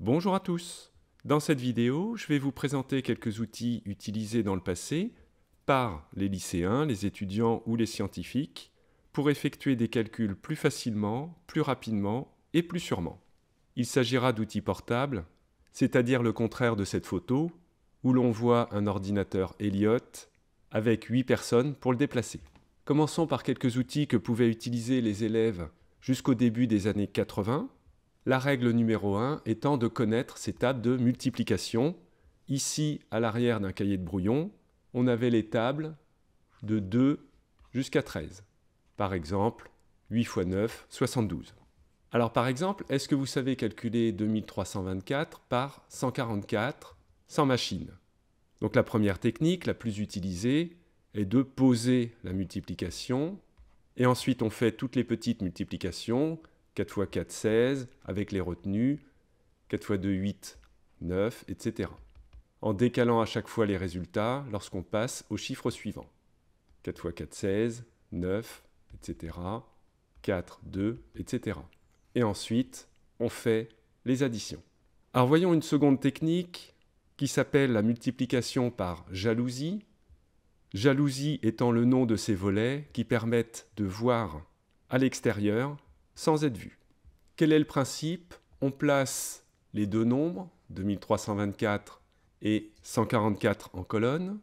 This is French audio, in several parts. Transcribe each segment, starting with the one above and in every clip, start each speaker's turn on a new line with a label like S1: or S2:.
S1: Bonjour à tous Dans cette vidéo, je vais vous présenter quelques outils utilisés dans le passé par les lycéens, les étudiants ou les scientifiques pour effectuer des calculs plus facilement, plus rapidement et plus sûrement. Il s'agira d'outils portables, c'est-à-dire le contraire de cette photo où l'on voit un ordinateur Elliott avec 8 personnes pour le déplacer. Commençons par quelques outils que pouvaient utiliser les élèves jusqu'au début des années 80 la règle numéro 1 étant de connaître ces tables de multiplication. Ici, à l'arrière d'un cahier de brouillon, on avait les tables de 2 jusqu'à 13. Par exemple, 8 x 9, 72. Alors par exemple, est-ce que vous savez calculer 2324 par 144 sans machine Donc la première technique, la plus utilisée, est de poser la multiplication, et ensuite on fait toutes les petites multiplications, 4 x 4, 16, avec les retenues, 4 x 2, 8, 9, etc. En décalant à chaque fois les résultats lorsqu'on passe au chiffre suivant. 4 x 4, 16, 9, etc. 4, 2, etc. Et ensuite, on fait les additions. Alors voyons une seconde technique qui s'appelle la multiplication par jalousie. Jalousie étant le nom de ces volets qui permettent de voir à l'extérieur sans être vu. Quel est le principe On place les deux nombres, 2324 et 144 en colonne,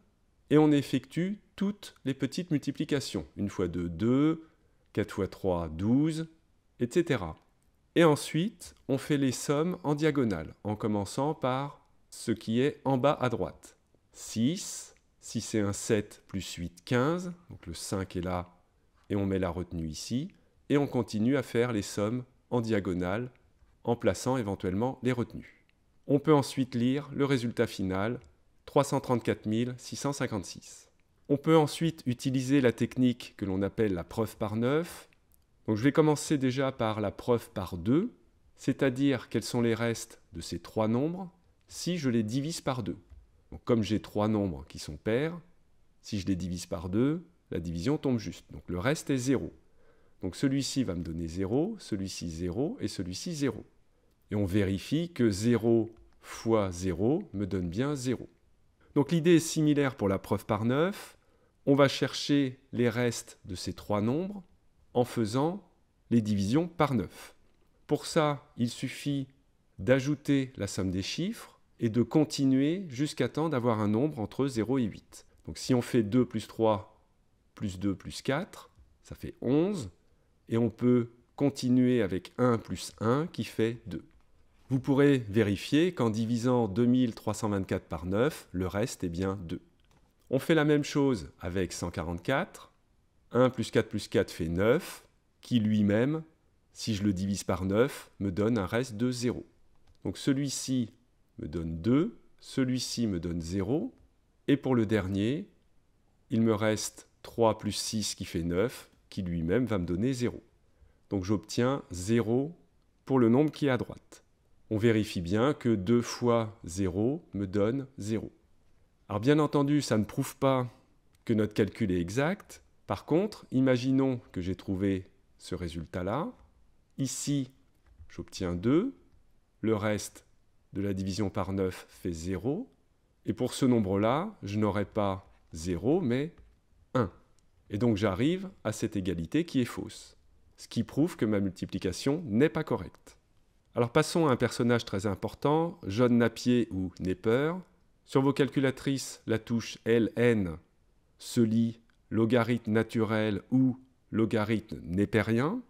S1: et on effectue toutes les petites multiplications. Une fois 2, 2, 4 fois 3, 12, etc. Et ensuite, on fait les sommes en diagonale, en commençant par ce qui est en bas à droite. 6, 6 et 1, 7, plus 8, 15. Donc le 5 est là, et on met la retenue ici et on continue à faire les sommes en diagonale en plaçant éventuellement les retenues. On peut ensuite lire le résultat final, 334 656. On peut ensuite utiliser la technique que l'on appelle la preuve par 9. je vais commencer déjà par la preuve par 2, c'est-à-dire quels sont les restes de ces trois nombres si je les divise par 2. comme j'ai trois nombres qui sont pairs, si je les divise par 2, la division tombe juste. Donc le reste est 0. Donc celui-ci va me donner 0, celui-ci 0 et celui-ci 0. Et on vérifie que 0 fois 0 me donne bien 0. Donc l'idée est similaire pour la preuve par 9. On va chercher les restes de ces trois nombres en faisant les divisions par 9. Pour ça, il suffit d'ajouter la somme des chiffres et de continuer jusqu'à temps d'avoir un nombre entre 0 et 8. Donc si on fait 2 plus 3 plus 2 plus 4, ça fait 11 et on peut continuer avec 1 plus 1 qui fait 2. Vous pourrez vérifier qu'en divisant 2324 par 9, le reste est bien 2. On fait la même chose avec 144. 1 plus 4 plus 4 fait 9, qui lui-même, si je le divise par 9, me donne un reste de 0. Donc celui-ci me donne 2, celui-ci me donne 0, et pour le dernier, il me reste 3 plus 6 qui fait 9, qui lui-même va me donner 0. Donc j'obtiens 0 pour le nombre qui est à droite. On vérifie bien que 2 fois 0 me donne 0. Alors bien entendu, ça ne prouve pas que notre calcul est exact. Par contre, imaginons que j'ai trouvé ce résultat-là. Ici, j'obtiens 2. Le reste de la division par 9 fait 0. Et pour ce nombre-là, je n'aurai pas 0, mais 1. Et donc j'arrive à cette égalité qui est fausse, ce qui prouve que ma multiplication n'est pas correcte. Alors passons à un personnage très important, John Napier ou Nepper. Sur vos calculatrices, la touche LN se lit logarithme naturel ou logarithme népérien.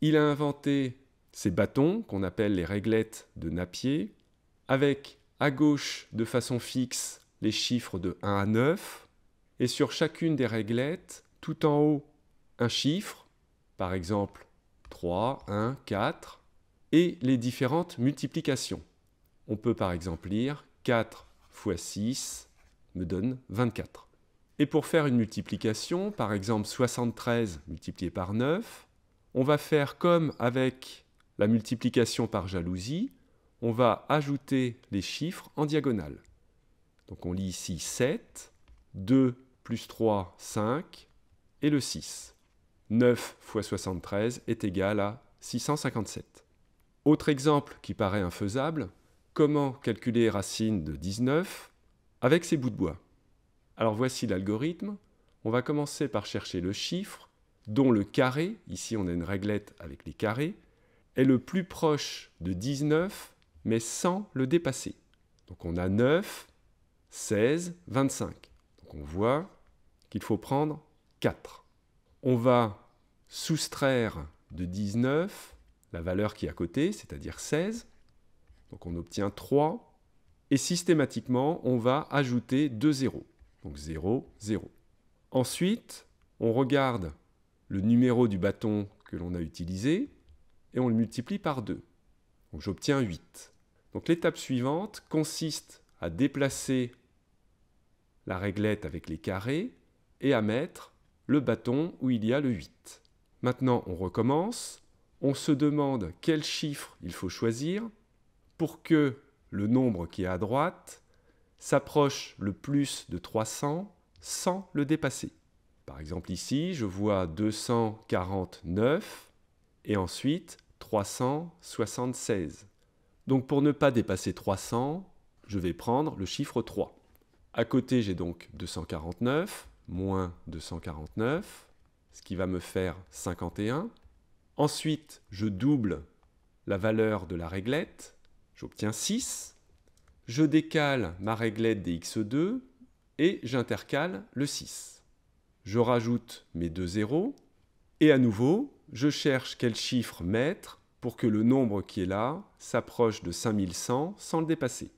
S1: Il a inventé ces bâtons qu'on appelle les réglettes de Napier, avec à gauche de façon fixe les chiffres de 1 à 9, et sur chacune des réglettes, tout en haut un chiffre, par exemple 3, 1, 4, et les différentes multiplications. On peut par exemple lire 4 fois 6 me donne 24. Et pour faire une multiplication, par exemple 73 multiplié par 9, on va faire comme avec la multiplication par jalousie, on va ajouter les chiffres en diagonale. Donc on lit ici 7, 2 plus 3, 5, et le 6. 9 x 73 est égal à 657. Autre exemple qui paraît infaisable, comment calculer racine de 19 avec ces bouts de bois Alors voici l'algorithme. On va commencer par chercher le chiffre dont le carré, ici on a une réglette avec les carrés, est le plus proche de 19 mais sans le dépasser. Donc on a 9, 16, 25. Donc on voit qu'il faut prendre 4. On va soustraire de 19 la valeur qui est à côté, c'est-à-dire 16. Donc on obtient 3. Et systématiquement, on va ajouter 2 zéros. Donc 0, 0. Ensuite, on regarde le numéro du bâton que l'on a utilisé et on le multiplie par 2. Donc j'obtiens 8. Donc l'étape suivante consiste à déplacer la réglette avec les carrés et à mettre le bâton où il y a le 8. Maintenant, on recommence. On se demande quel chiffre il faut choisir pour que le nombre qui est à droite s'approche le plus de 300 sans le dépasser. Par exemple ici, je vois 249 et ensuite 376. Donc pour ne pas dépasser 300, je vais prendre le chiffre 3. À côté, j'ai donc 249 moins 249, ce qui va me faire 51. Ensuite, je double la valeur de la réglette, j'obtiens 6. Je décale ma réglette des x2 et j'intercale le 6. Je rajoute mes deux zéros et à nouveau, je cherche quel chiffre mettre pour que le nombre qui est là s'approche de 5100 sans le dépasser.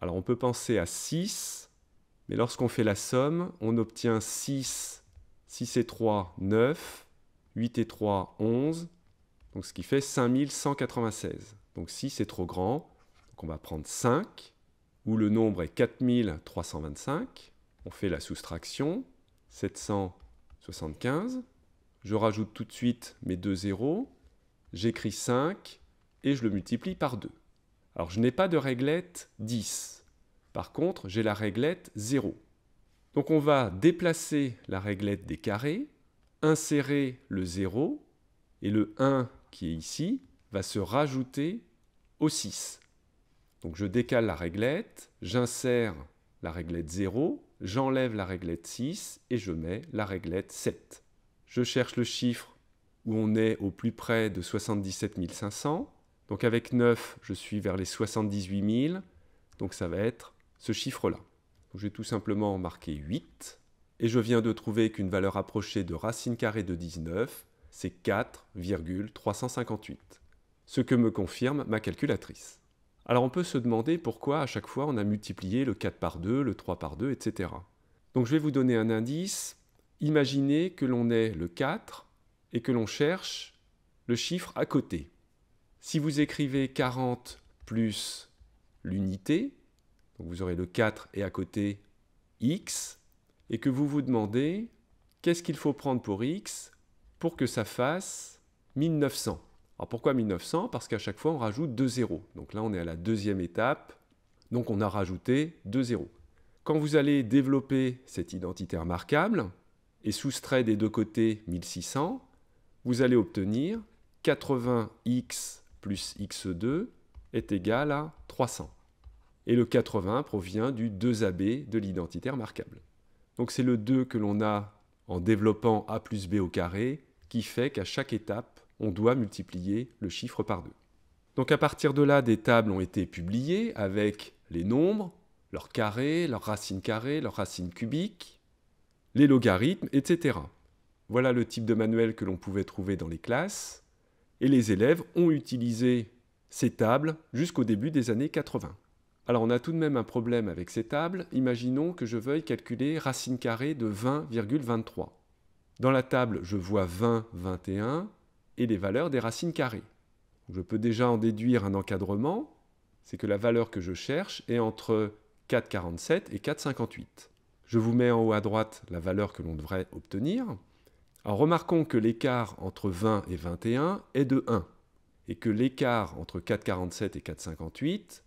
S1: Alors on peut penser à 6 mais lorsqu'on fait la somme, on obtient 6, 6 et 3, 9, 8 et 3, 11, ce qui fait 5196. Donc 6 est trop grand, donc on va prendre 5, où le nombre est 4325. On fait la soustraction, 775. Je rajoute tout de suite mes deux zéros, j'écris 5 et je le multiplie par 2. Alors je n'ai pas de réglette 10, par contre, j'ai la réglette 0. Donc on va déplacer la réglette des carrés, insérer le 0, et le 1 qui est ici va se rajouter au 6. Donc je décale la réglette, j'insère la réglette 0, j'enlève la réglette 6 et je mets la réglette 7. Je cherche le chiffre où on est au plus près de 77 500. Donc avec 9, je suis vers les 78 000. Donc ça va être ce chiffre-là. Je vais tout simplement marquer 8, et je viens de trouver qu'une valeur approchée de racine carrée de 19, c'est 4,358, ce que me confirme ma calculatrice. Alors on peut se demander pourquoi à chaque fois on a multiplié le 4 par 2, le 3 par 2, etc. Donc je vais vous donner un indice. Imaginez que l'on ait le 4 et que l'on cherche le chiffre à côté. Si vous écrivez 40 plus l'unité, vous aurez le 4 et à côté x, et que vous vous demandez qu'est-ce qu'il faut prendre pour x pour que ça fasse 1900. Alors pourquoi 1900 Parce qu'à chaque fois on rajoute deux zéros. Donc là on est à la deuxième étape, donc on a rajouté deux zéros. Quand vous allez développer cette identité remarquable et soustrait des deux côtés 1600, vous allez obtenir 80x plus x2 est égal à 300 et le 80 provient du 2AB de l'identité remarquable. Donc c'est le 2 que l'on a en développant a plus b au carré qui fait qu'à chaque étape, on doit multiplier le chiffre par 2. Donc à partir de là, des tables ont été publiées avec les nombres, leurs carrés, leurs racines carrées, leurs racines cubiques, les logarithmes, etc. Voilà le type de manuel que l'on pouvait trouver dans les classes, et les élèves ont utilisé ces tables jusqu'au début des années 80. Alors on a tout de même un problème avec ces tables. Imaginons que je veuille calculer racine carrée de 20,23. Dans la table, je vois 20, 21 et les valeurs des racines carrées. Je peux déjà en déduire un encadrement, c'est que la valeur que je cherche est entre 4,47 et 4,58. Je vous mets en haut à droite la valeur que l'on devrait obtenir. Alors remarquons que l'écart entre 20 et 21 est de 1 et que l'écart entre 4,47 et 4,58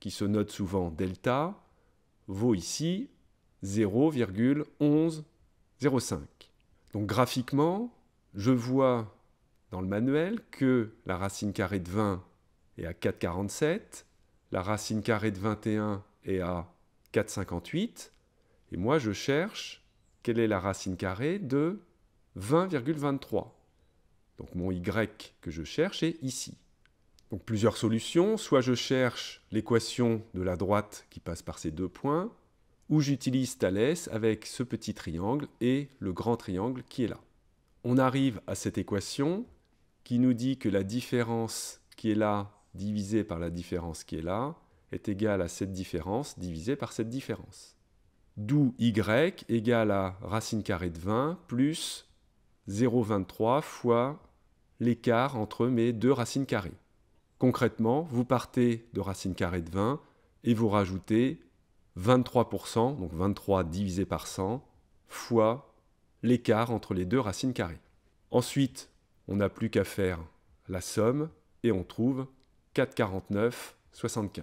S1: qui se note souvent delta, vaut ici 0,1105. Donc graphiquement, je vois dans le manuel que la racine carrée de 20 est à 4,47, la racine carrée de 21 est à 4,58, et moi je cherche quelle est la racine carrée de 20,23. Donc mon y que je cherche est ici. Donc plusieurs solutions, soit je cherche l'équation de la droite qui passe par ces deux points, ou j'utilise Thalès avec ce petit triangle et le grand triangle qui est là. On arrive à cette équation qui nous dit que la différence qui est là divisée par la différence qui est là est égale à cette différence divisée par cette différence. D'où y égale à racine carrée de 20 plus 0,23 fois l'écart entre mes deux racines carrées. Concrètement, vous partez de racine carrée de 20 et vous rajoutez 23%, donc 23 divisé par 100, fois l'écart entre les deux racines carrées. Ensuite, on n'a plus qu'à faire la somme et on trouve 4,49,75.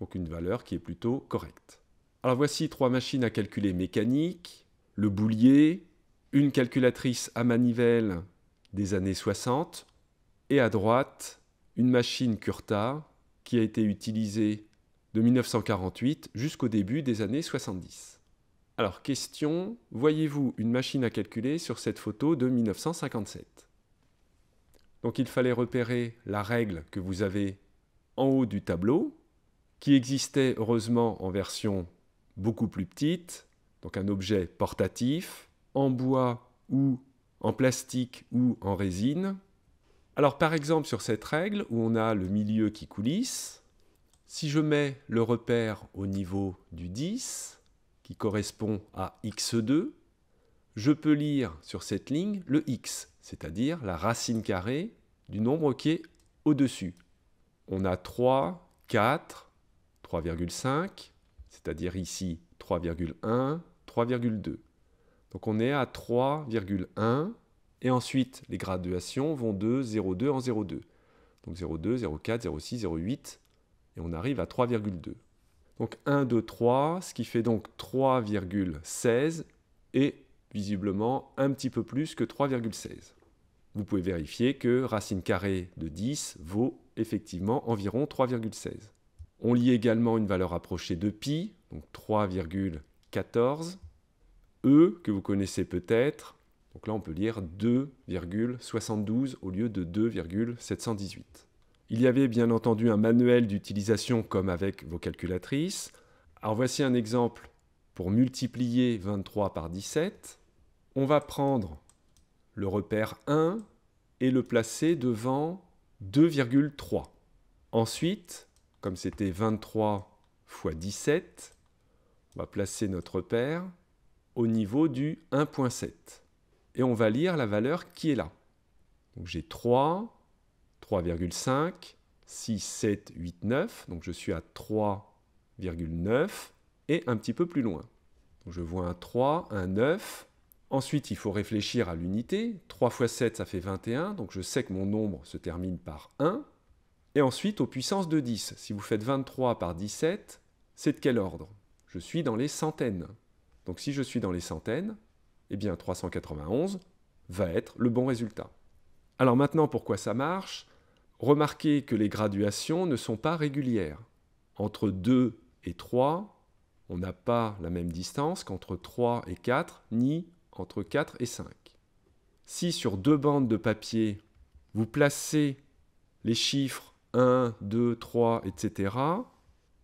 S1: Donc une valeur qui est plutôt correcte. Alors voici trois machines à calculer mécaniques, le boulier, une calculatrice à manivelle des années 60 et à droite une machine Curta qui a été utilisée de 1948 jusqu'au début des années 70. Alors question, voyez-vous une machine à calculer sur cette photo de 1957 Donc il fallait repérer la règle que vous avez en haut du tableau, qui existait heureusement en version beaucoup plus petite, donc un objet portatif, en bois ou en plastique ou en résine, alors par exemple sur cette règle où on a le milieu qui coulisse, si je mets le repère au niveau du 10, qui correspond à x2, je peux lire sur cette ligne le x, c'est-à-dire la racine carrée du nombre qui est au-dessus. On a 3, 4, 3,5, c'est-à-dire ici 3,1, 3,2. Donc on est à 3,1 et ensuite, les graduations vont de 0,2 en 0,2. Donc 0,2, 0,4, 0,6, 0,8. Et on arrive à 3,2. Donc 1, 2, 3, ce qui fait donc 3,16 et visiblement un petit peu plus que 3,16. Vous pouvez vérifier que racine carrée de 10 vaut effectivement environ 3,16. On lit également une valeur approchée de π, donc 3,14. E, que vous connaissez peut-être, donc là, on peut lire 2,72 au lieu de 2,718. Il y avait bien entendu un manuel d'utilisation comme avec vos calculatrices. Alors voici un exemple pour multiplier 23 par 17. On va prendre le repère 1 et le placer devant 2,3. Ensuite, comme c'était 23 fois 17, on va placer notre repère au niveau du 1.7 et on va lire la valeur qui est là. Donc j'ai 3, 3,5, 6, 7, 8, 9. Donc je suis à 3,9 et un petit peu plus loin. je vois un 3, un 9. Ensuite, il faut réfléchir à l'unité. 3 x 7, ça fait 21. Donc je sais que mon nombre se termine par 1. Et ensuite, aux puissances de 10. Si vous faites 23 par 17, c'est de quel ordre Je suis dans les centaines. Donc si je suis dans les centaines, eh bien, 391 va être le bon résultat. Alors maintenant, pourquoi ça marche Remarquez que les graduations ne sont pas régulières. Entre 2 et 3, on n'a pas la même distance qu'entre 3 et 4, ni entre 4 et 5. Si sur deux bandes de papier, vous placez les chiffres 1, 2, 3, etc.,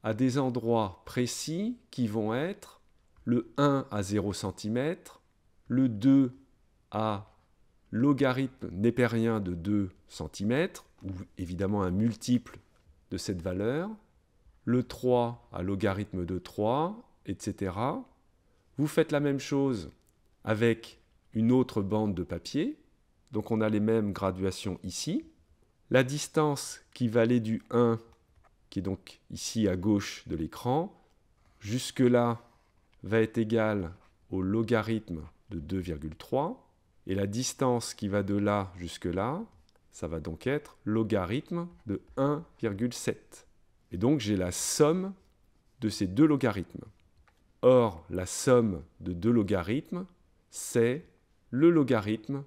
S1: à des endroits précis qui vont être le 1 à 0 cm, le 2 à logarithme népérien de 2 cm, ou évidemment un multiple de cette valeur, le 3 à logarithme de 3, etc. Vous faites la même chose avec une autre bande de papier, donc on a les mêmes graduations ici. La distance qui valait du 1, qui est donc ici à gauche de l'écran, jusque-là va être égale au logarithme de 2,3. Et la distance qui va de là jusque là, ça va donc être logarithme de 1,7. Et donc j'ai la somme de ces deux logarithmes. Or, la somme de deux logarithmes, c'est le logarithme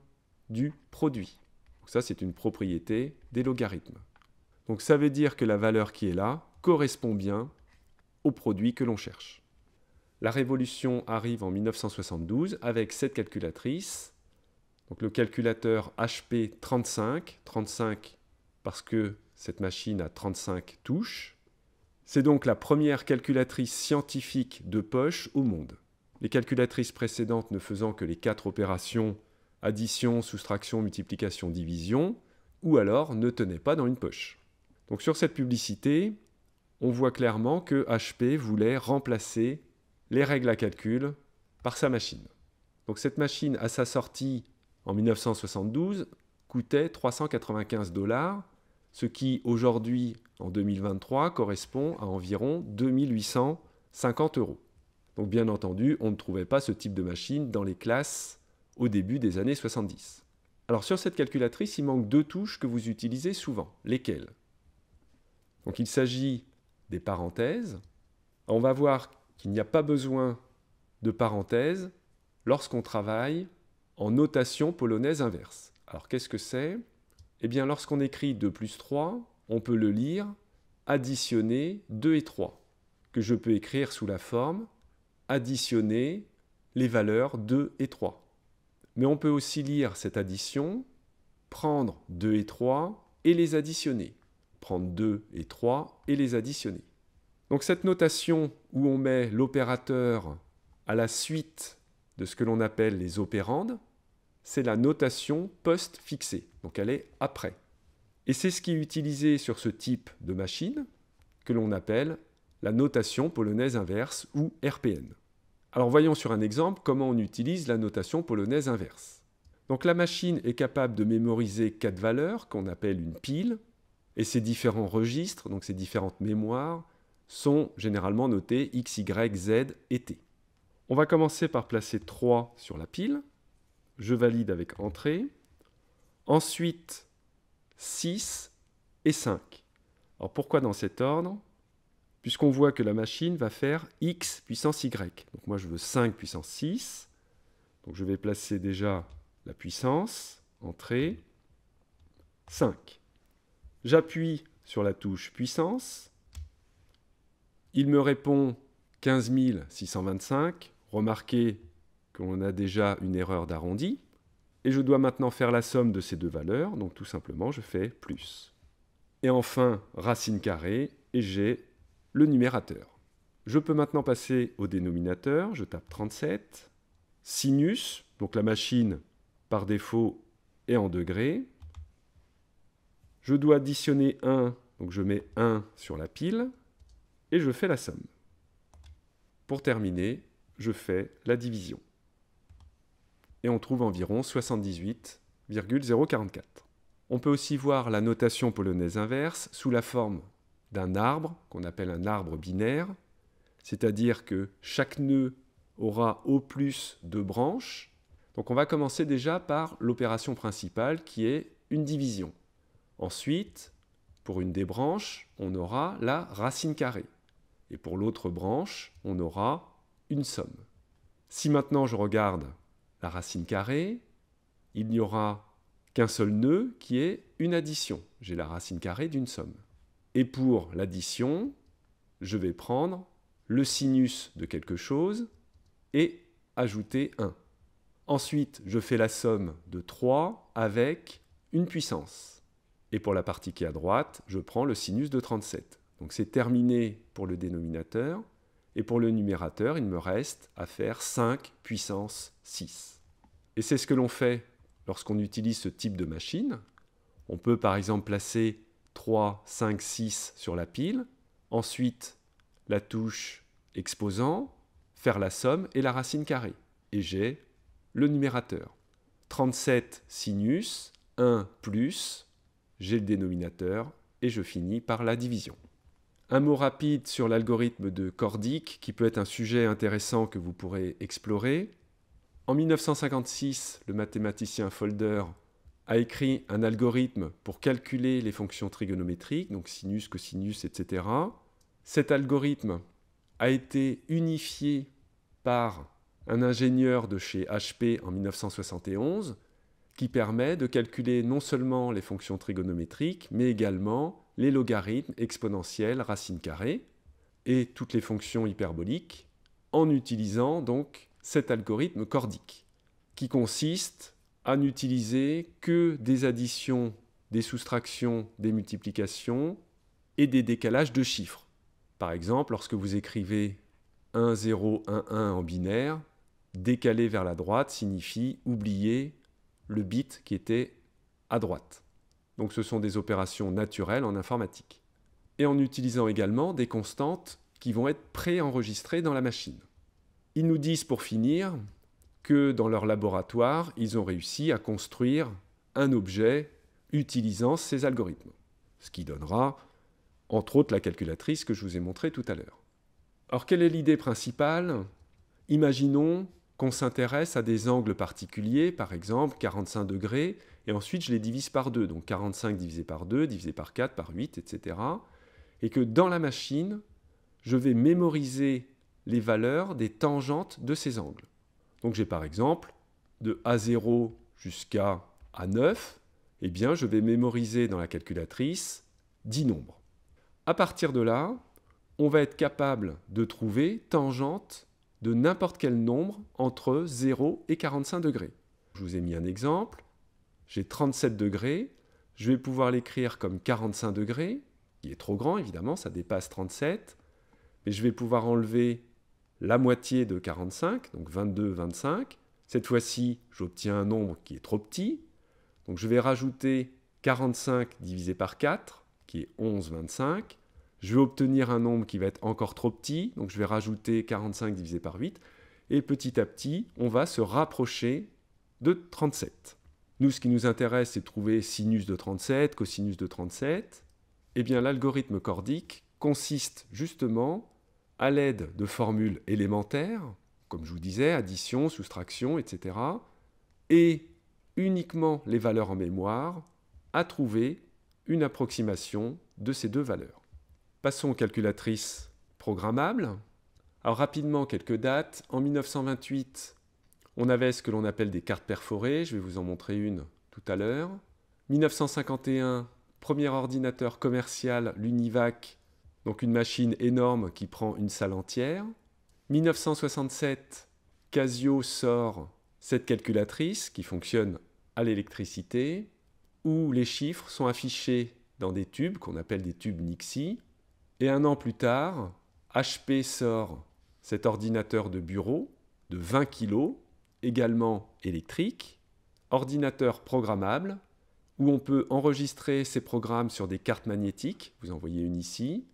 S1: du produit. Donc ça, c'est une propriété des logarithmes. Donc ça veut dire que la valeur qui est là correspond bien au produit que l'on cherche. La révolution arrive en 1972 avec cette calculatrice, donc le calculateur HP 35, 35 parce que cette machine a 35 touches. C'est donc la première calculatrice scientifique de poche au monde. Les calculatrices précédentes ne faisant que les quatre opérations addition, soustraction, multiplication, division, ou alors ne tenaient pas dans une poche. Donc sur cette publicité, on voit clairement que HP voulait remplacer les règles à calcul par sa machine. Donc cette machine, à sa sortie en 1972, coûtait 395 dollars, ce qui aujourd'hui, en 2023, correspond à environ 2850 euros. Donc bien entendu, on ne trouvait pas ce type de machine dans les classes au début des années 70. Alors sur cette calculatrice, il manque deux touches que vous utilisez souvent. Lesquelles Donc il s'agit des parenthèses. On va voir qu'il n'y a pas besoin de parenthèses lorsqu'on travaille en notation polonaise inverse. Alors qu'est-ce que c'est Eh bien lorsqu'on écrit 2 plus 3, on peut le lire additionner 2 et 3, que je peux écrire sous la forme additionner les valeurs 2 et 3. Mais on peut aussi lire cette addition, prendre 2 et 3 et les additionner. Prendre 2 et 3 et les additionner. Donc cette notation où on met l'opérateur à la suite de ce que l'on appelle les opérandes, c'est la notation post-fixée, donc elle est après. Et c'est ce qui est utilisé sur ce type de machine que l'on appelle la notation polonaise inverse ou RPN. Alors voyons sur un exemple comment on utilise la notation polonaise inverse. Donc la machine est capable de mémoriser quatre valeurs qu'on appelle une pile et ses différents registres, donc ses différentes mémoires, sont généralement notés x, y, z et t. On va commencer par placer 3 sur la pile. Je valide avec entrée. Ensuite, 6 et 5. Alors pourquoi dans cet ordre Puisqu'on voit que la machine va faire x puissance y. Donc moi je veux 5 puissance 6. Donc je vais placer déjà la puissance, entrée, 5. J'appuie sur la touche puissance. Il me répond 15625. Remarquez qu'on a déjà une erreur d'arrondi. Et je dois maintenant faire la somme de ces deux valeurs, donc tout simplement je fais plus. Et enfin, racine carrée, et j'ai le numérateur. Je peux maintenant passer au dénominateur, je tape 37. Sinus, donc la machine par défaut est en degrés. Je dois additionner 1, donc je mets 1 sur la pile, et je fais la somme. Pour terminer, je fais la division. Et on trouve environ 78,044. On peut aussi voir la notation polonaise inverse sous la forme d'un arbre, qu'on appelle un arbre binaire, c'est-à-dire que chaque nœud aura au plus deux branches. Donc on va commencer déjà par l'opération principale qui est une division. Ensuite, pour une des branches, on aura la racine carrée et pour l'autre branche, on aura une somme. Si maintenant je regarde la racine carrée, il n'y aura qu'un seul nœud qui est une addition. J'ai la racine carrée d'une somme. Et pour l'addition, je vais prendre le sinus de quelque chose et ajouter 1. Ensuite, je fais la somme de 3 avec une puissance. Et pour la partie qui est à droite, je prends le sinus de 37. Donc c'est terminé pour le dénominateur. Et pour le numérateur, il me reste à faire 5 puissance 6. Et c'est ce que l'on fait lorsqu'on utilise ce type de machine. On peut par exemple placer 3, 5, 6 sur la pile, ensuite la touche exposant, faire la somme et la racine carrée. Et j'ai le numérateur. 37 sinus, 1 plus, j'ai le dénominateur et je finis par la division. Un mot rapide sur l'algorithme de Cordic, qui peut être un sujet intéressant que vous pourrez explorer. En 1956, le mathématicien Folder a écrit un algorithme pour calculer les fonctions trigonométriques, donc sinus, cosinus, etc. Cet algorithme a été unifié par un ingénieur de chez HP en 1971 qui permet de calculer non seulement les fonctions trigonométriques, mais également les logarithmes exponentiels, racine carrées et toutes les fonctions hyperboliques en utilisant donc cet algorithme cordique qui consiste à n'utiliser que des additions, des soustractions, des multiplications et des décalages de chiffres. Par exemple, lorsque vous écrivez 1, 0, 1, 1 en binaire, décaler vers la droite signifie oublier le bit qui était à droite. Donc ce sont des opérations naturelles en informatique. Et en utilisant également des constantes qui vont être préenregistrées dans la machine. Ils nous disent pour finir que dans leur laboratoire, ils ont réussi à construire un objet utilisant ces algorithmes. Ce qui donnera, entre autres, la calculatrice que je vous ai montrée tout à l'heure. Alors quelle est l'idée principale Imaginons qu'on s'intéresse à des angles particuliers, par exemple 45 degrés, et ensuite, je les divise par 2. Donc 45 divisé par 2, divisé par 4, par 8, etc. Et que dans la machine, je vais mémoriser les valeurs des tangentes de ces angles. Donc j'ai par exemple de A0 jusqu'à A9, et eh bien je vais mémoriser dans la calculatrice 10 nombres. À partir de là, on va être capable de trouver tangente de n'importe quel nombre entre 0 et 45 degrés. Je vous ai mis un exemple j'ai 37 degrés, je vais pouvoir l'écrire comme 45 degrés, qui est trop grand évidemment, ça dépasse 37, mais je vais pouvoir enlever la moitié de 45, donc 22, 25. Cette fois-ci, j'obtiens un nombre qui est trop petit, donc je vais rajouter 45 divisé par 4, qui est 11, 25. Je vais obtenir un nombre qui va être encore trop petit, donc je vais rajouter 45 divisé par 8, et petit à petit, on va se rapprocher de 37. Nous, ce qui nous intéresse, c'est de trouver sinus de 37, cosinus de 37. Eh bien, l'algorithme cordique consiste justement à l'aide de formules élémentaires, comme je vous disais, addition, soustraction, etc., et uniquement les valeurs en mémoire, à trouver une approximation de ces deux valeurs. Passons aux calculatrices programmables. Alors rapidement, quelques dates. En 1928, on avait ce que l'on appelle des cartes perforées, je vais vous en montrer une tout à l'heure. 1951, premier ordinateur commercial, l'Univac, donc une machine énorme qui prend une salle entière. 1967, Casio sort cette calculatrice qui fonctionne à l'électricité, où les chiffres sont affichés dans des tubes qu'on appelle des tubes Nixie. Et un an plus tard, HP sort cet ordinateur de bureau de 20 kg également électrique, ordinateur programmable, où on peut enregistrer ses programmes sur des cartes magnétiques, vous en voyez une ici,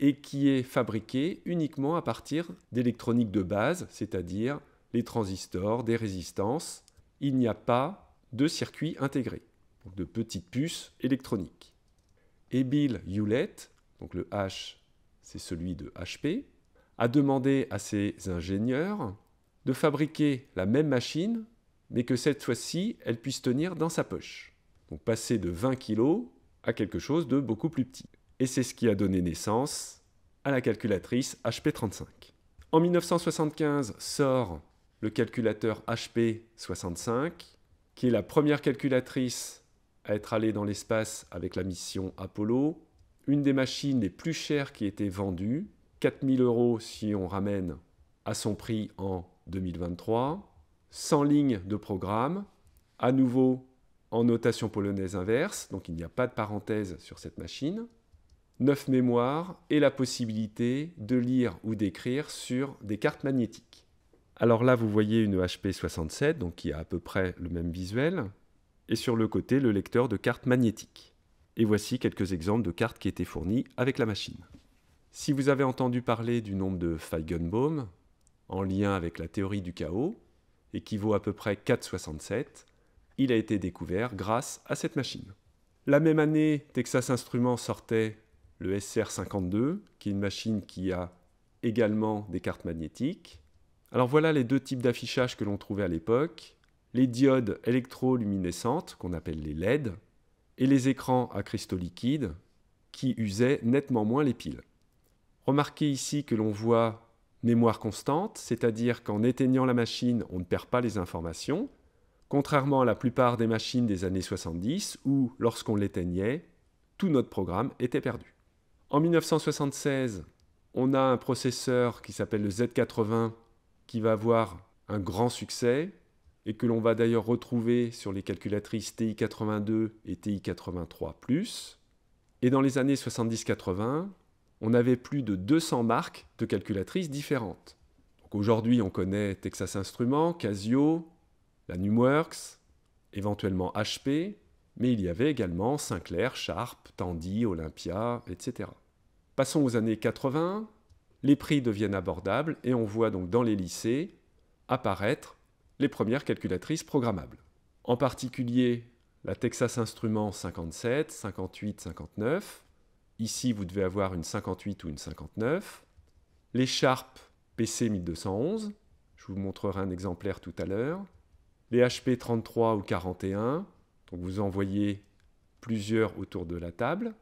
S1: et qui est fabriquée uniquement à partir d'électronique de base, c'est-à-dire les transistors, des résistances. Il n'y a pas de circuit intégré, de petites puces électroniques. Bill Hewlett, donc le H c'est celui de HP, a demandé à ses ingénieurs de fabriquer la même machine, mais que cette fois-ci, elle puisse tenir dans sa poche. Donc passer de 20 kg à quelque chose de beaucoup plus petit. Et c'est ce qui a donné naissance à la calculatrice HP35. En 1975 sort le calculateur HP65, qui est la première calculatrice à être allée dans l'espace avec la mission Apollo, une des machines les plus chères qui était vendue, 4000 euros si on ramène à son prix en 2023, 100 lignes de programme, à nouveau en notation polonaise inverse, donc il n'y a pas de parenthèse sur cette machine, 9 mémoires et la possibilité de lire ou d'écrire sur des cartes magnétiques. Alors là, vous voyez une HP 67, donc qui a à peu près le même visuel, et sur le côté, le lecteur de cartes magnétiques. Et voici quelques exemples de cartes qui étaient fournies avec la machine. Si vous avez entendu parler du nombre de Feigenbaum, en lien avec la théorie du chaos, et qui vaut à peu près 4,67, il a été découvert grâce à cette machine. La même année, Texas Instruments sortait le SR52, qui est une machine qui a également des cartes magnétiques. Alors voilà les deux types d'affichage que l'on trouvait à l'époque, les diodes électroluminescentes, qu'on appelle les LED, et les écrans à cristaux liquides, qui usaient nettement moins les piles. Remarquez ici que l'on voit mémoire constante, c'est-à-dire qu'en éteignant la machine, on ne perd pas les informations, contrairement à la plupart des machines des années 70 où, lorsqu'on l'éteignait, tout notre programme était perdu. En 1976, on a un processeur qui s'appelle le Z80 qui va avoir un grand succès et que l'on va d'ailleurs retrouver sur les calculatrices TI82 et TI83+. Et dans les années 70-80, on avait plus de 200 marques de calculatrices différentes. Aujourd'hui, on connaît Texas Instruments, Casio, la Numworks, éventuellement HP, mais il y avait également Sinclair, Sharp, Tandy, Olympia, etc. Passons aux années 80, les prix deviennent abordables et on voit donc dans les lycées apparaître les premières calculatrices programmables. En particulier la Texas Instruments 57, 58, 59, Ici, vous devez avoir une 58 ou une 59. L'écharpe PC 1211, je vous montrerai un exemplaire tout à l'heure. Les HP 33 ou 41, donc vous voyez plusieurs autour de la table.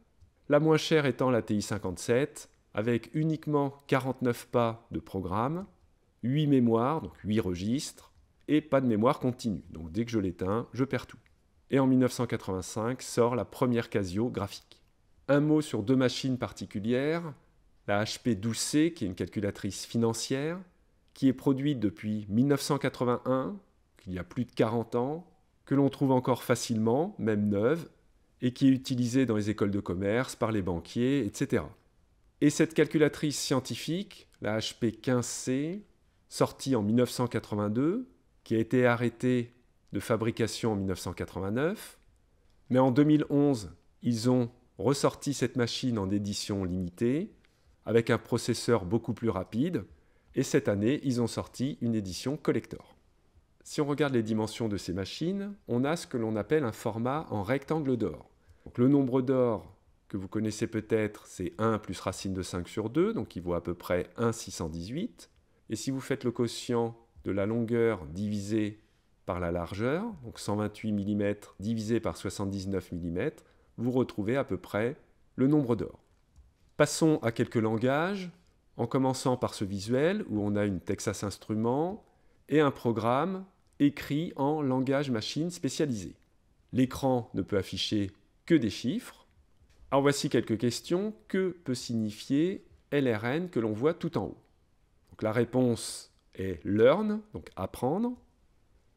S1: La moins chère étant la TI 57, avec uniquement 49 pas de programme, 8 mémoires, donc 8 registres, et pas de mémoire continue. Donc dès que je l'éteins, je perds tout. Et en 1985 sort la première Casio graphique un mot sur deux machines particulières, la HP 12C, qui est une calculatrice financière, qui est produite depuis 1981, il y a plus de 40 ans, que l'on trouve encore facilement, même neuve, et qui est utilisée dans les écoles de commerce, par les banquiers, etc. Et cette calculatrice scientifique, la HP 15C, sortie en 1982, qui a été arrêtée de fabrication en 1989, mais en 2011, ils ont ressorti cette machine en édition limitée, avec un processeur beaucoup plus rapide, et cette année, ils ont sorti une édition collector. Si on regarde les dimensions de ces machines, on a ce que l'on appelle un format en rectangle d'or. le nombre d'or que vous connaissez peut-être, c'est 1 plus racine de 5 sur 2, donc il vaut à peu près 1,618. Et si vous faites le quotient de la longueur divisé par la largeur, donc 128 mm divisé par 79 mm, vous retrouvez à peu près le nombre d'or. Passons à quelques langages, en commençant par ce visuel où on a une Texas Instruments et un programme écrit en langage machine spécialisé. L'écran ne peut afficher que des chiffres. Alors voici quelques questions. Que peut signifier LRN que l'on voit tout en haut la réponse est learn, donc apprendre.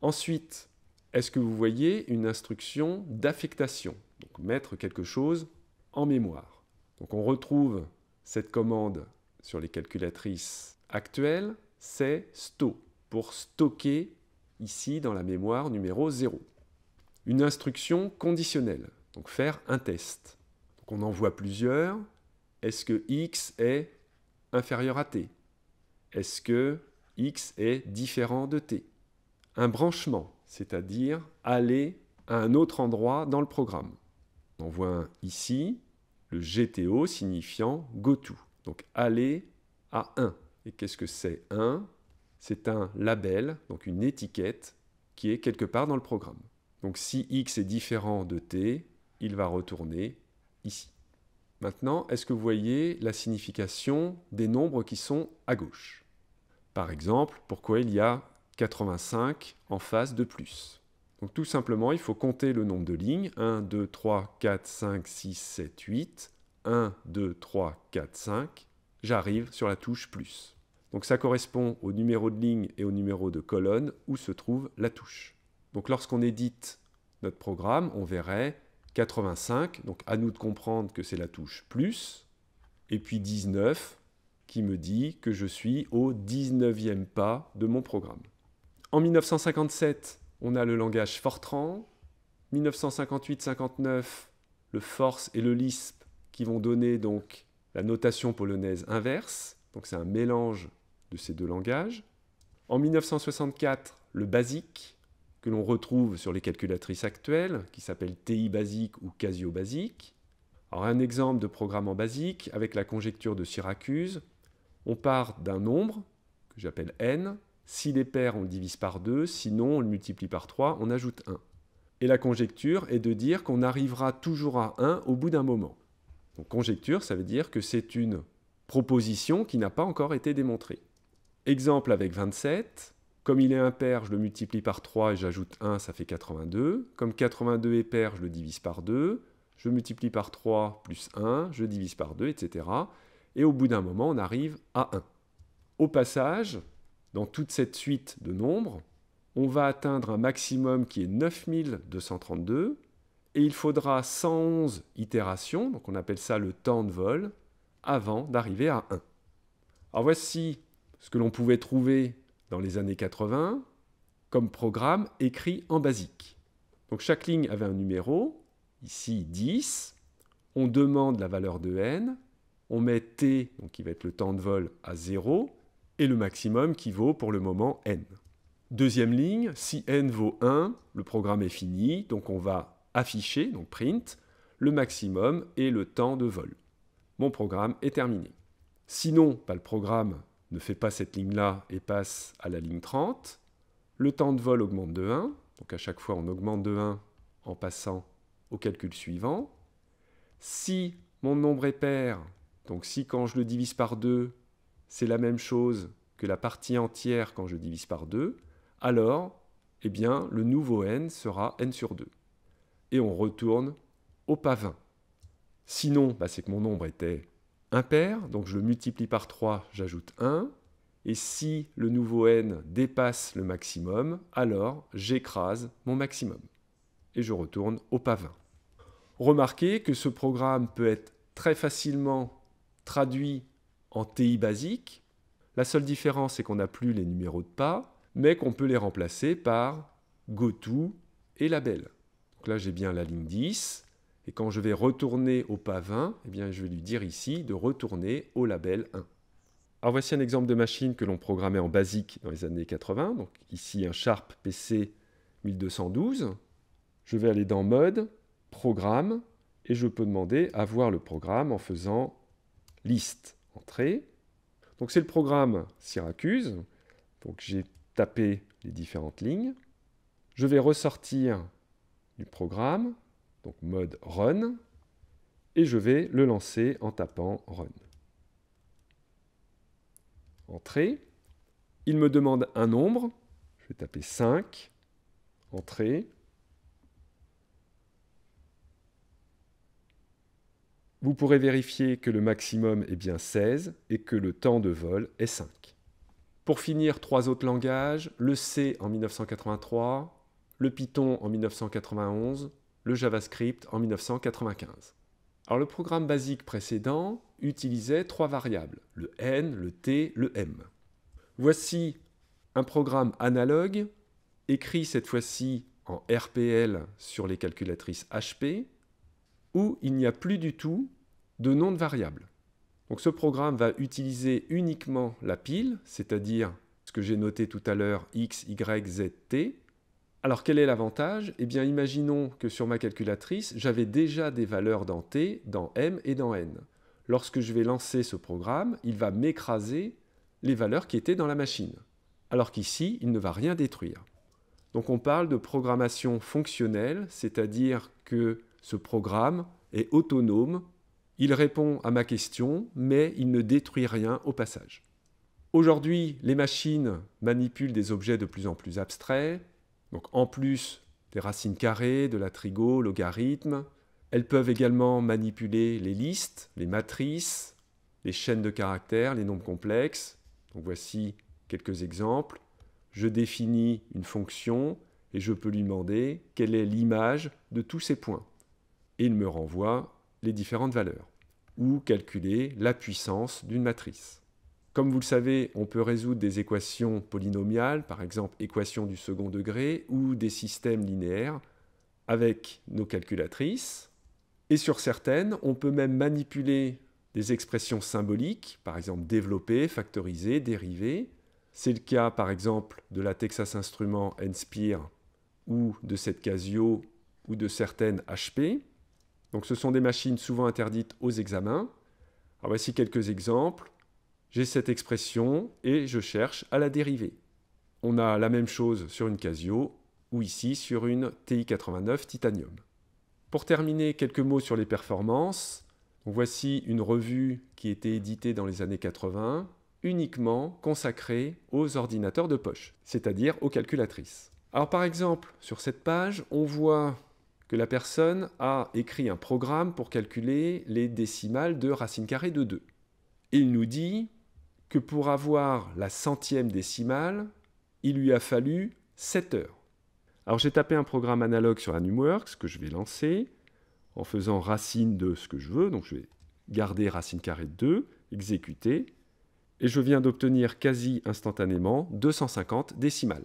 S1: Ensuite, est-ce que vous voyez une instruction d'affectation donc mettre quelque chose en mémoire. Donc on retrouve cette commande sur les calculatrices actuelles, c'est sto pour stocker ici dans la mémoire numéro 0. Une instruction conditionnelle, donc faire un test. Donc on envoie plusieurs. Est-ce que x est inférieur à t Est-ce que x est différent de t Un branchement, c'est-à-dire aller à un autre endroit dans le programme. On voit ici, le GTO signifiant go to », donc aller à 1. Et qu'est-ce que c'est 1 C'est un label, donc une étiquette, qui est quelque part dans le programme. Donc si x est différent de t, il va retourner ici. Maintenant, est-ce que vous voyez la signification des nombres qui sont à gauche Par exemple, pourquoi il y a 85 en face de plus donc tout simplement, il faut compter le nombre de lignes. 1, 2, 3, 4, 5, 6, 7, 8. 1, 2, 3, 4, 5. J'arrive sur la touche plus. Donc ça correspond au numéro de ligne et au numéro de colonne où se trouve la touche. Donc lorsqu'on édite notre programme, on verrait 85, donc à nous de comprendre que c'est la touche plus, et puis 19 qui me dit que je suis au 19e pas de mon programme. En 1957, on a le langage Fortran, 1958-59, le Force et le Lisp qui vont donner donc la notation polonaise inverse, donc c'est un mélange de ces deux langages. En 1964, le BASIC, que l'on retrouve sur les calculatrices actuelles, qui s'appelle TI BASIC ou Casio BASIC. Alors un exemple de programme en BASIC avec la conjecture de Syracuse, on part d'un nombre que j'appelle n s'il est pair, on le divise par 2, sinon on le multiplie par 3, on ajoute 1. Et la conjecture est de dire qu'on arrivera toujours à 1 au bout d'un moment. Donc conjecture, ça veut dire que c'est une proposition qui n'a pas encore été démontrée. Exemple avec 27, comme il est impair, je le multiplie par 3 et j'ajoute 1, ça fait 82. Comme 82 est pair, je le divise par 2. Je multiplie par 3 plus 1, je divise par 2, etc. Et au bout d'un moment, on arrive à 1. Au passage, dans toute cette suite de nombres, on va atteindre un maximum qui est 9232 et il faudra 111 itérations, donc on appelle ça le temps de vol, avant d'arriver à 1. Alors voici ce que l'on pouvait trouver dans les années 80 comme programme écrit en basique. Donc chaque ligne avait un numéro, ici 10, on demande la valeur de n, on met t, donc qui va être le temps de vol, à 0, et le maximum qui vaut pour le moment n. Deuxième ligne, si n vaut 1, le programme est fini, donc on va afficher, donc print, le maximum et le temps de vol. Mon programme est terminé. Sinon, le programme ne fait pas cette ligne-là et passe à la ligne 30. Le temps de vol augmente de 1, donc à chaque fois on augmente de 1 en passant au calcul suivant. Si mon nombre est pair, donc si quand je le divise par 2, c'est la même chose que la partie entière quand je divise par 2, alors eh bien, le nouveau n sera n sur 2. Et on retourne au pavin. Sinon, bah, c'est que mon nombre était impair, donc je le multiplie par 3, j'ajoute 1. Et si le nouveau n dépasse le maximum, alors j'écrase mon maximum. Et je retourne au pavin. Remarquez que ce programme peut être très facilement traduit en TI basique. La seule différence, c'est qu'on n'a plus les numéros de pas, mais qu'on peut les remplacer par goto et label. Donc là, j'ai bien la ligne 10. Et quand je vais retourner au pas 20, eh bien, je vais lui dire ici de retourner au label 1. Alors voici un exemple de machine que l'on programmait en basique dans les années 80. Donc ici un Sharp PC 1212. Je vais aller dans Mode, Programme, et je peux demander à voir le programme en faisant Liste. Entrée. Donc c'est le programme Syracuse. Donc j'ai tapé les différentes lignes. Je vais ressortir du programme, donc mode Run, et je vais le lancer en tapant Run. Entrée. Il me demande un nombre. Je vais taper 5. Entrée. Vous pourrez vérifier que le maximum est bien 16 et que le temps de vol est 5. Pour finir, trois autres langages, le C en 1983, le Python en 1991, le JavaScript en 1995. Alors le programme basique précédent utilisait trois variables, le n, le t, le m. Voici un programme analogue, écrit cette fois-ci en RPL sur les calculatrices HP, où il n'y a plus du tout de nom de variable. Donc ce programme va utiliser uniquement la pile, c'est-à-dire ce que j'ai noté tout à l'heure, x, y, z, t. Alors quel est l'avantage Eh bien imaginons que sur ma calculatrice, j'avais déjà des valeurs dans t, dans m et dans n. Lorsque je vais lancer ce programme, il va m'écraser les valeurs qui étaient dans la machine, alors qu'ici, il ne va rien détruire. Donc on parle de programmation fonctionnelle, c'est-à-dire que ce programme est autonome, il répond à ma question, mais il ne détruit rien au passage. Aujourd'hui, les machines manipulent des objets de plus en plus abstraits, donc en plus des racines carrées, de la trigo, logarithme, elles peuvent également manipuler les listes, les matrices, les chaînes de caractères, les nombres complexes. voici quelques exemples. Je définis une fonction et je peux lui demander quelle est l'image de tous ces points et il me renvoie les différentes valeurs, ou calculer la puissance d'une matrice. Comme vous le savez, on peut résoudre des équations polynomiales, par exemple équations du second degré, ou des systèmes linéaires, avec nos calculatrices. Et sur certaines, on peut même manipuler des expressions symboliques, par exemple développer, factoriser, dériver. C'est le cas par exemple de la Texas Instruments Nspire, ou de cette Casio ou de certaines HP. Donc ce sont des machines souvent interdites aux examens. voici quelques exemples. J'ai cette expression et je cherche à la dériver. On a la même chose sur une Casio ou ici sur une TI-89 Titanium. Pour terminer, quelques mots sur les performances. voici une revue qui était éditée dans les années 80, uniquement consacrée aux ordinateurs de poche, c'est-à-dire aux calculatrices. Alors par exemple, sur cette page, on voit que la personne a écrit un programme pour calculer les décimales de racine carrée de 2. il nous dit que pour avoir la centième décimale, il lui a fallu 7 heures. Alors j'ai tapé un programme analogue sur la NumWorks, que je vais lancer en faisant racine de ce que je veux, donc je vais garder racine carrée de 2, exécuter, et je viens d'obtenir quasi instantanément 250 décimales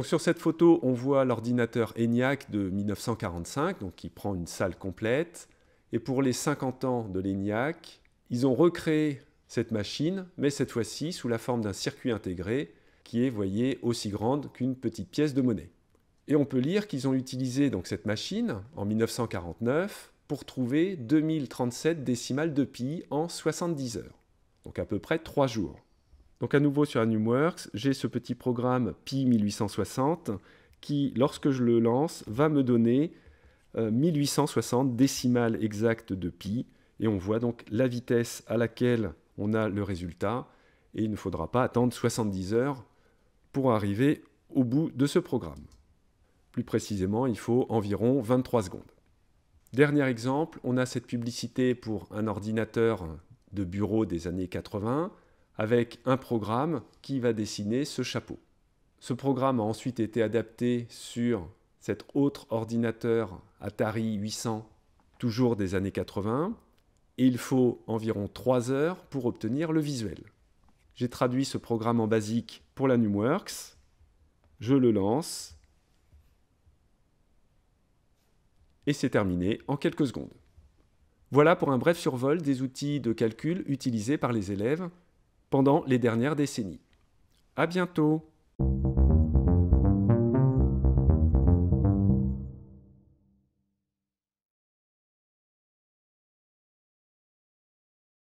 S1: sur cette photo, on voit l'ordinateur ENIAC de 1945, donc qui prend une salle complète. Et pour les 50 ans de l'ENIAC, ils ont recréé cette machine, mais cette fois-ci sous la forme d'un circuit intégré qui est, voyez, aussi grande qu'une petite pièce de monnaie. Et on peut lire qu'ils ont utilisé donc cette machine en 1949 pour trouver 2037 décimales de pi en 70 heures, donc à peu près 3 jours. Donc à nouveau sur Anumworks, j'ai ce petit programme Pi 1860 qui, lorsque je le lance, va me donner 1860 euh, décimales exactes de pi. Et on voit donc la vitesse à laquelle on a le résultat. Et il ne faudra pas attendre 70 heures pour arriver au bout de ce programme. Plus précisément, il faut environ 23 secondes. Dernier exemple, on a cette publicité pour un ordinateur de bureau des années 80 avec un programme qui va dessiner ce chapeau. Ce programme a ensuite été adapté sur cet autre ordinateur Atari 800, toujours des années 80, et il faut environ 3 heures pour obtenir le visuel. J'ai traduit ce programme en basique pour la NumWorks, je le lance, et c'est terminé en quelques secondes. Voilà pour un bref survol des outils de calcul utilisés par les élèves pendant les dernières décennies. À bientôt!